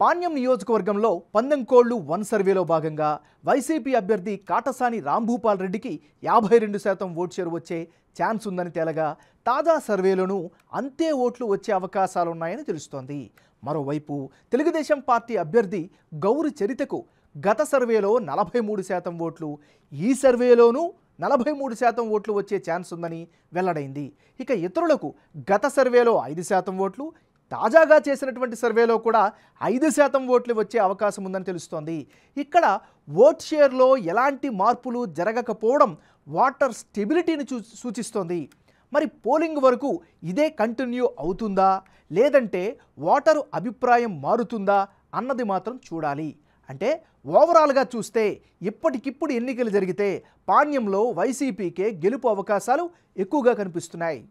పాణ్యం నియోజకవర్గంలో పందంకోళ్లు వన్ సర్వేలో భాగంగా వైసీపీ అభ్యర్థి కాటసాని రాంభూపాల్ రెడ్డికి యాభై రెండు శాతం ఓటు షేర్ వచ్చే ఛాన్స్ ఉందని తేలగా తాజా సర్వేలోనూ అంతే ఓట్లు వచ్చే అవకాశాలున్నాయని తెలుస్తోంది మరోవైపు తెలుగుదేశం పార్టీ అభ్యర్థి గౌరి చరితకు గత సర్వేలో నలభై మూడు శాతం ఓట్లు ఈ సర్వేలోనూ నలభై మూడు శాతం ఓట్లు వచ్చే ఛాన్స్ ఉందని వెల్లడైంది ఇక ఇతరులకు గత సర్వేలో ఐదు శాతం ఓట్లు తాజాగా చేసినటువంటి సర్వేలో కూడా ఐదు శాతం ఓట్లు వచ్చే అవకాశం ఉందని తెలుస్తోంది ఇక్కడ ఓట్ షేర్లో ఎలాంటి మార్పులు జరగకపోవడం వాటర్ స్టెబిలిటీని సూచిస్తోంది మరి పోలింగ్ వరకు ఇదే కంటిన్యూ అవుతుందా లేదంటే ఓటరు అభిప్రాయం మారుతుందా అన్నది మాత్రం చూడాలి అంటే ఓవరాల్గా చూస్తే ఇప్పటికిప్పుడు ఎన్నికలు జరిగితే పాణ్యంలో వైసీపీకే గెలుపు అవకాశాలు ఎక్కువగా కనిపిస్తున్నాయి